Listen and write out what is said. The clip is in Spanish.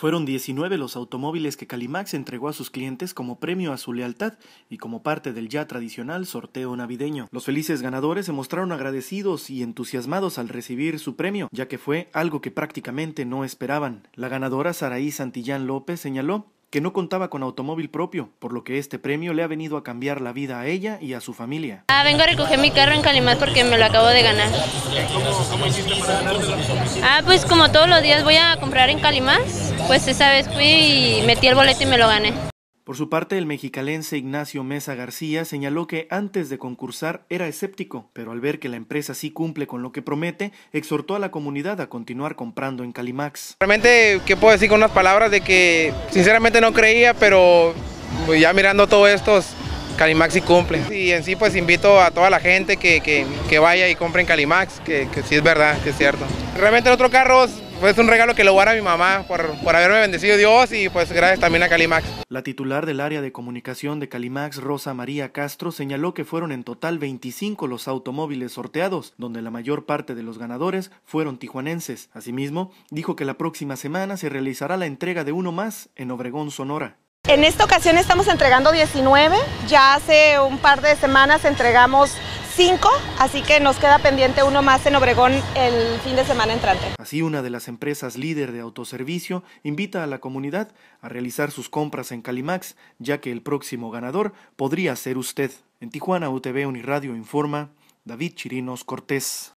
Fueron 19 los automóviles que Calimax entregó a sus clientes como premio a su lealtad y como parte del ya tradicional sorteo navideño. Los felices ganadores se mostraron agradecidos y entusiasmados al recibir su premio, ya que fue algo que prácticamente no esperaban. La ganadora Saraí Santillán López señaló que no contaba con automóvil propio, por lo que este premio le ha venido a cambiar la vida a ella y a su familia. Ah, vengo a recoger mi carro en Calimax porque me lo acabo de ganar. ¿Cómo, hiciste para Ah, pues como todos los días voy a comprar en Calimax pues esa vez fui y metí el boleto y me lo gané. Por su parte, el mexicalense Ignacio Mesa García señaló que antes de concursar era escéptico, pero al ver que la empresa sí cumple con lo que promete, exhortó a la comunidad a continuar comprando en Calimax. Realmente, ¿qué puedo decir con unas palabras de que sinceramente no creía, pero ya mirando todo esto, Calimax sí cumple. Y en sí, pues invito a toda la gente que, vaya y compre en Calimax, que, sí es verdad, que es cierto. Realmente en otro carro pues un regalo que lo voy a a mi mamá por, por haberme bendecido Dios y pues gracias también a Calimax. La titular del área de comunicación de Calimax, Rosa María Castro, señaló que fueron en total 25 los automóviles sorteados, donde la mayor parte de los ganadores fueron tijuanenses. Asimismo, dijo que la próxima semana se realizará la entrega de uno más en Obregón, Sonora. En esta ocasión estamos entregando 19, ya hace un par de semanas entregamos así que nos queda pendiente uno más en Obregón el fin de semana entrante. Así, una de las empresas líder de autoservicio invita a la comunidad a realizar sus compras en Calimax, ya que el próximo ganador podría ser usted. En Tijuana, UTV Uniradio informa David Chirinos Cortés.